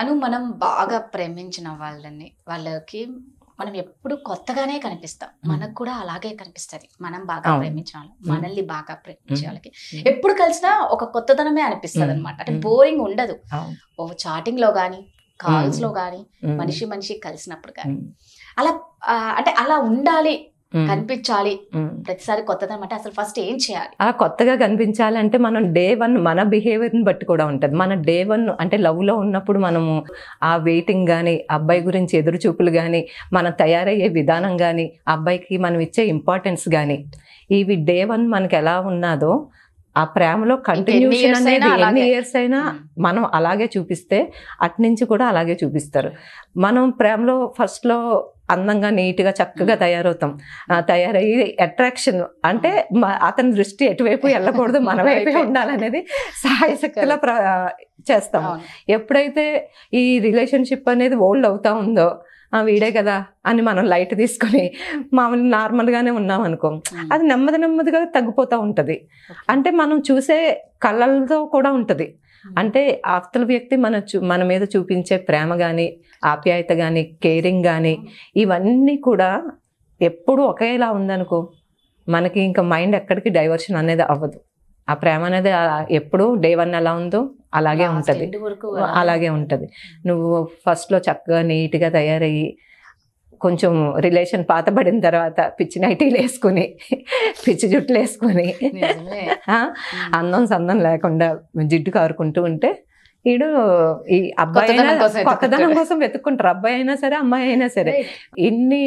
అను మనం బాగా ప్రేమించిన వాళ్ళని వాళ్ళకి మనం ఎప్పుడు కొత్తగానే కనిపిస్తాం మనకు కూడా అలాగే కనిపిస్తుంది మనం బాగా ప్రేమించిన వాళ్ళు మనల్ని బాగా ప్రేమించే వాళ్ళకి ఎప్పుడు కలిసినా ఒక కొత్తదనమే అనిపిస్తుంది అనమాట అంటే బోరింగ్ ఉండదు ఓ చాటింగ్ లో కానీ కాల్స్ లో కానీ మనిషి మనిషి కలిసినప్పుడు కానీ అలా అంటే అలా ఉండాలి కనిపించాలి ప్రతిసారి కొత్తది అనమాట అసలు ఫస్ట్ ఏం చేయాలి అలా కొత్తగా కనిపించాలి అంటే మనం డే వన్ మన ని బట్టి కూడా ఉంటది మన డే వన్ అంటే లవ్ లో ఉన్నప్పుడు మనము ఆ వెయిటింగ్ గానీ అబ్బాయి గురించి ఎదురు చూపులు కానీ మనం తయారయ్యే విధానం కానీ అబ్బాయికి మనం ఇచ్చే ఇంపార్టెన్స్ కానీ ఇవి డే వన్ మనకి ఎలా ఉన్నాదో ఆ ప్రేమలో కంటిన్యూషన్ అనేది ఎన్ని ఇయర్స్ అయినా మనం అలాగే చూపిస్తే అట్నుంచి కూడా అలాగే చూపిస్తారు మనం ప్రేమలో ఫస్ట్లో అందంగా నీట్గా చక్కగా తయారవుతాం తయారయ్యి అట్రాక్షన్ అంటే అతని దృష్టి ఎటువైపు వెళ్ళకూడదు మన వైపే ఉండాలనేది సహాయశక్తిలా ప్ర చేస్తాం ఎప్పుడైతే ఈ రిలేషన్షిప్ అనేది ఓల్డ్ అవుతా ఉందో వీడే కదా అని మనం లైట్ తీసుకొని మామూలు నార్మల్గానే ఉన్నాం అనుకో అది నెమ్మది నెమ్మదిగా తగ్గిపోతూ ఉంటుంది అంటే మనం చూసే కళలతో కూడా ఉంటుంది Hmm. అంటే అవతల వ్యక్తి మన మన మీద చూపించే ప్రేమ కానీ ఆప్యాయత కానీ కేరింగ్ కానీ hmm. ఇవన్నీ కూడా ఎప్పుడు ఒకేలా ఉందనుకో మనకి ఇంకా మైండ్ ఎక్కడికి డైవర్షన్ అనేది అవ్వదు ఆ ప్రేమ అనేది ఎప్పుడు డే వన్ ఎలా ఉందో అలాగే ఉంటుంది అలాగే ఉంటుంది hmm. నువ్వు ఫస్ట్లో చక్కగా నీట్గా తయారయ్యి కొంచెం రిలేషన్ పాత పడిన తర్వాత పిచ్చి నైటీలు వేసుకుని పిచ్చి జుట్లు వేసుకుని అందం సందం లేకుండా జిడ్డు కారుకుంటూ ఉంటే ఈడు ఈ అబ్బాయి అయినా కొత్తదనం కోసం వెతుక్కుంటారు అబ్బాయి అయినా సరే అమ్మాయి అయినా సరే ఇన్ని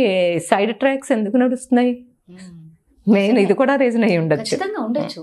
సైడ్ ట్రాక్స్ ఎందుకు నడుస్తున్నాయి నేను ఇది కూడా రీజన్ అయ్యి ఉండొచ్చు ఉండొచ్చు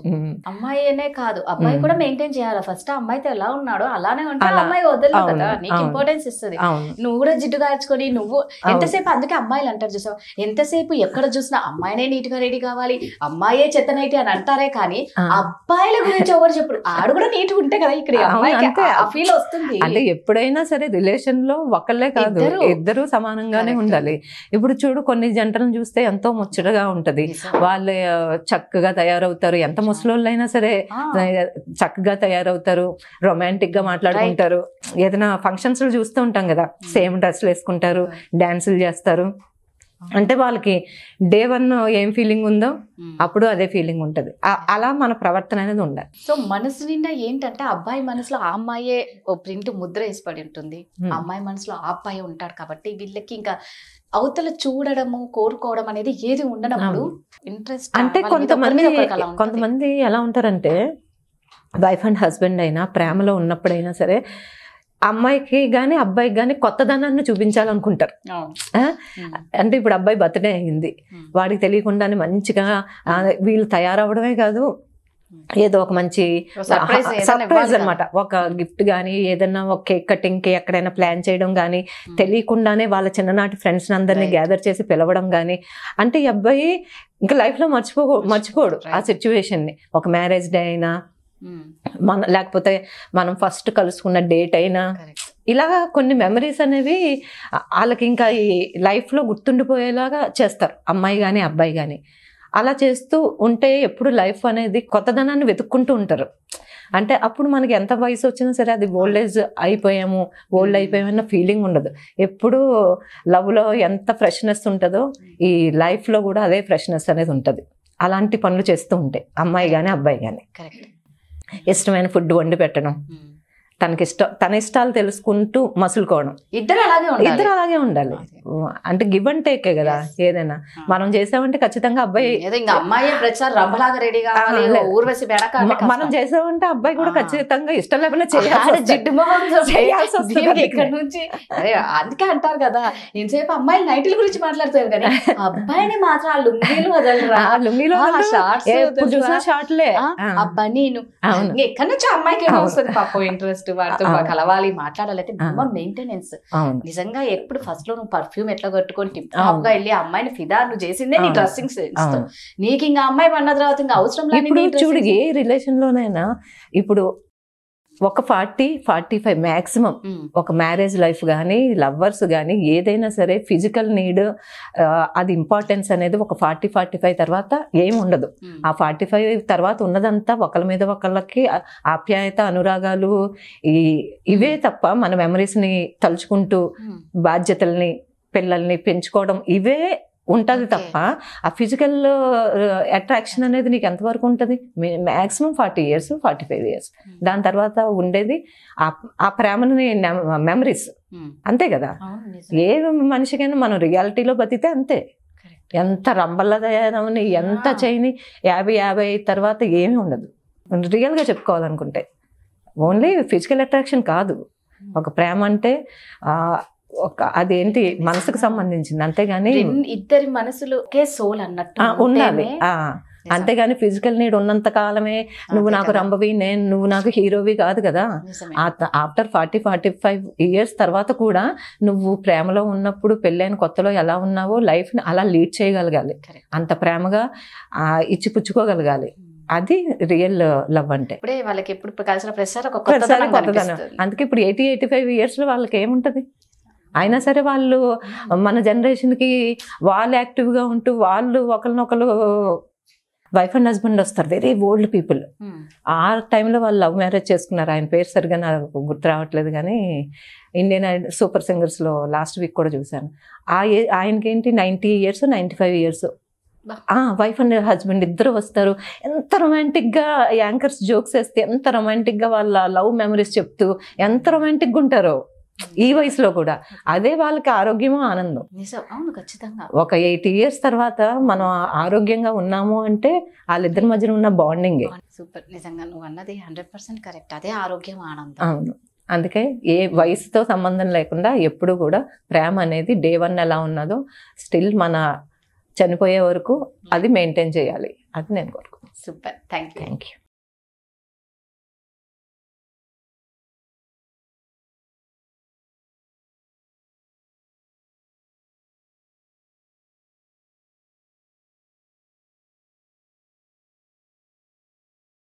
అమ్మాయి అనే కాదు అబ్బాయి కూడా మెయింటైన్ చేయాలి ఫస్ట్ అమ్మాయితో ఎలా ఉన్నాడో అలానే ఉంటాడు అమ్మాయి వదలదు కదా నీకు ఇంపార్టెన్స్ ఇస్తుంది నువ్వు కూడా జిడ్డు కాల్చుకొని నువ్వు ఎంతసేపు అందుకే అమ్మాయిలు అంటారు చూసావు ఎంతసేపు ఎక్కడ చూసినా అమ్మాయినే నీట్ గా రెడీ కావాలి అమ్మాయే చెత్తనైటి అని అంటారే కానీ అబ్బాయిల గురించి ఎవరు చెప్పుడు ఆడు కూడా నీట్ ఉంటే కదా ఇక్కడ అమ్మాయికి ఫీల్ వస్తుంది అంటే ఎప్పుడైనా సరే రిలేషన్ లో ఒకళ్ళే కాదు ఇద్దరు సమానంగానే ఉండాలి ఇప్పుడు చూడు కొన్ని జంటలను చూస్తే ఎంతో ముచ్చటగా ఉంటది వాళ్ళు చక్కగా తయారవుతారు ఎంత ముసలోళ్ళైనా సరే చక్కగా తయారవుతారు రొమాంటిక్ గా మాట్లాడుకుంటారు ఏదైనా ఫంక్షన్స్ చూస్తూ ఉంటాం కదా hmm. సేమ్ డ్రెస్లు వేసుకుంటారు డాన్సులు చేస్తారు అంటే వాళ్ళకి డే వన్ ఏం ఫీలింగ్ ఉందో అప్పుడు అదే ఫీలింగ్ ఉంటుంది అలా మన ప్రవర్తన అనేది ఉండాలి సో మనసు నిండా ఏంటంటే అబ్బాయి మనసులో ఆ అమ్మాయే ఓ ప్రింట్ ముద్ర వేసిపడి ఉంటుంది అమ్మాయి మనసులో ఆ అబ్బాయి ఉంటాడు కాబట్టి వీళ్ళకి ఇంకా అవతల చూడడము కోరుకోవడం అనేది ఏది ఉండనప్పుడు ఇంట్రెస్ట్ అంటే కొంతమంది కొంతమంది ఎలా ఉంటారంటే వైఫ్ అండ్ హస్బెండ్ అయినా ప్రేమలో ఉన్నప్పుడైనా సరే అమ్మాయికి కానీ అబ్బాయికి కానీ కొత్తదనాన్ని చూపించాలనుకుంటారు అంటే ఇప్పుడు అబ్బాయి బర్త్డే అయింది వాడికి తెలియకుండానే మంచిగా వీళ్ళు తయారవడమే కాదు ఏదో ఒక మంచి సర్ప్రైజ్ అనమాట ఒక గిఫ్ట్ కానీ ఏదన్నా ఒక కేక్ కటింగ్ కి ఎక్కడైనా ప్లాన్ చేయడం కానీ తెలియకుండానే వాళ్ళ చిన్ననాటి ఫ్రెండ్స్ అందరినీ గ్యాదర్ చేసి పిలవడం కానీ అంటే ఈ అబ్బాయి ఇంకా లైఫ్ లో మర్చిపో మర్చిపోడు ఆ సిచ్యువేషన్ ని ఒక మ్యారేజ్ డే అయినా Hmm. మన లేకపోతే మనం ఫస్ట్ కలుసుకున్న డేట్ అయినా ఇలా కొన్ని మెమరీస్ అనేవి వాళ్ళకి ఇంకా ఈ లైఫ్లో గుర్తుండిపోయేలాగా చేస్తారు అమ్మాయి కానీ అబ్బాయి కానీ అలా చేస్తూ ఉంటే ఎప్పుడు లైఫ్ అనేది కొత్తదనాన్ని వెతుక్కుంటూ ఉంటారు అంటే అప్పుడు మనకి ఎంత వయసు వచ్చినా సరే అది ఓల్డ్ ఏజ్ అయిపోయాము ఓల్డ్ hmm. అయిపోయామన్న ఫీలింగ్ ఉండదు ఎప్పుడు లవ్లో ఎంత ఫ్రెష్నెస్ ఉంటుందో ఈ లైఫ్లో కూడా అదే ఫ్రెష్నెస్ అనేది ఉంటుంది అలాంటి పనులు చేస్తూ ఉంటాయి అమ్మాయి కానీ అబ్బాయి కానీ కరెక్ట్ ఇష్టమైన ఫుడ్ వండి పెట్టడం తనకి ఇష్టం తన ఇష్టాలు తెలుసుకుంటూ మసులుకోవడం ఇద్దరు అలాగే ఇద్దరు అలాగే ఉండాలి అంటే గివ్ అండ్ టేక్ కదా ఏదైనా మనం చేసామంటే ఖచ్చితంగా అబ్బాయి అమ్మాయి ప్రచారం రంభలాగా రెడీగా మనం చేసామంటే అబ్బాయి కూడా ఖచ్చితంగా ఇష్టం లేకుండా చేయాల్సి అరే అందుకే అంటారు కదా ఇంతసేపు అమ్మాయిలు నైట్ల గురించి మాట్లాడతారు కానీ అబ్బాయిని మాత్రం షార్ట్లే అబ్బా నేను ఎక్కడి నుంచి అమ్మాయికి వస్తుంది పాప ఇంట్రెస్ట్ వాటితో కలవాలి మాట్లాడాలి అయితే మెయింటెనెన్స్ నిజంగా ఎప్పుడు ఫస్ట్ లో నువ్వు పర్ఫ్యూమ్ పెర్ఫ్యూమ్ ఎట్లా కట్టుకొని టాప్ గా వెళ్ళి అమ్మాయిని ఫిదా నువ్వు చేసిందే నీ డ్రెస్సింగ్ సెన్స్ నీకు ఇంకా అమ్మాయి పడిన తర్వాత ఇంకా అవసరం లేదు చూడు ఏ రిలేషన్ లోనైనా ఇప్పుడు ఒక ఫార్టీ ఫార్టీ ఫైవ్ మ్యాక్సిమం ఒక మ్యారేజ్ లైఫ్ కానీ లవ్వర్స్ కానీ ఏదైనా సరే ఫిజికల్ నీడ్ అది ఇంపార్టెన్స్ అనేది ఒక ఫార్టీ ఫార్టీ ఫైవ్ తర్వాత ఏం ఉండదు ఆ ఫార్టీ ఫైవ్ తర్వాత ఉన్నదంతా ఒకళ్ళ మీద ఒకళ్ళకి ఆప్యాయత అనురాగాలు ఈ ఇవే తప్ప మన మెమరీస్ని తలుచుకుంటూ బాధ్యతల్ని పిల్లల్ని పెంచుకోవడం ఇవే ఉంటుంది తప్ప ఆ ఫిజికల్ అట్రాక్షన్ అనేది నీకు ఎంతవరకు ఉంటుంది maximum forty years forty five years దాని తర్వాత ఉండేది ఆ ప్రేమని మెమరీస్ hmm. అంతే కదా ఏ మనిషికైనా మనం రియాలిటీలో బతితే అంతే ఎంత రంబల్ల తయారవని ఎంత చేయని యాభై యాభై తర్వాత ఏమీ ఉండదు రియల్గా చెప్పుకోవాలనుకుంటే ఓన్లీ ఫిజికల్ అట్రాక్షన్ కాదు hmm. ఒక ప్రేమ అంటే ఒక అదేంటి మనసుకు సంబంధించింది అంతేగాని ఇద్దరి మనసులు ఒకే సోల్ అన్నట్టు ఉండాలి అంతేగాని ఫిజికల్ నీడ్ ఉన్నంత కాలమే నువ్వు నాకు రంబవి నేను నువ్వు నాకు హీరోవి కాదు కదా after forty forty five years తర్వాత కూడా నువ్వు ప్రేమలో ఉన్నప్పుడు పెళ్ళైన కొత్తలో ఎలా ఉన్నావో లైఫ్ని అలా లీడ్ చేయగలగాలి అంత ప్రేమగా ఇచ్చిపుచ్చుకోగలగాలి hmm. అది రియల్ లవ్ అంటే ఇప్పుడే వాళ్ళకి ఎప్పుడు కలిసిన ఒక అందుకే ఇప్పుడు ఎయిటీ ఎయిటీ ఫైవ్ ఇయర్స్ లో వాళ్ళకి ఏముంటది అయినా సరే వాళ్ళు మన జనరేషన్కి వాళ్ళు యాక్టివ్గా ఉంటూ వాళ్ళు ఒకరినొకరు వైఫ్ అండ్ హస్బెండ్ వస్తారు వెరీ ఓల్డ్ పీపుల్ ఆ టైంలో వాళ్ళు లవ్ మ్యారేజ్ చేసుకున్నారు ఆయన పేరు సరిగా నాకు గుర్తు రావట్లేదు కానీ ఇండియన్ ఐడల్ సూపర్ సింగర్స్లో లాస్ట్ వీక్ కూడా చూశాను ఆ ఆయనకి ఏంటి ninety years ninety five years wife and husband ఇద్దరు వస్తారు ఎంత రొమాంటిక్గా యాంకర్స్ జోక్స్ వేస్తే ఎంత రొమాంటిక్గా వాళ్ళ లవ్ మెమరీస్ చెప్తూ ఎంత రొమాంటిక్గా ఉంటారో ఈ వయసులో కూడా అదే వాళ్ళకి ఆరోగ్యము ఆనందం అవును ఖచ్చితంగా ఒక ఎయిట్ ఇయర్స్ తర్వాత మనం ఆరోగ్యంగా ఉన్నాము అంటే వాళ్ళిద్దరి మధ్యన ఉన్న బాండింగ్ సూపర్ నిజంగా నువ్వు అన్నది హండ్రెడ్ పర్సెంట్ కరెక్ట్ అదే ఆరోగ్యం ఆనందం అవును అందుకే ఏ వయసుతో సంబంధం లేకుండా ఎప్పుడు కూడా ప్రేమ అనేది డే వన్ ఎలా ఉన్నదో స్టిల్ మన చనిపోయే వరకు అది mm. మెయింటైన్ చేయాలి అది నేను కోరుకుంటున్నాను super thank you thank you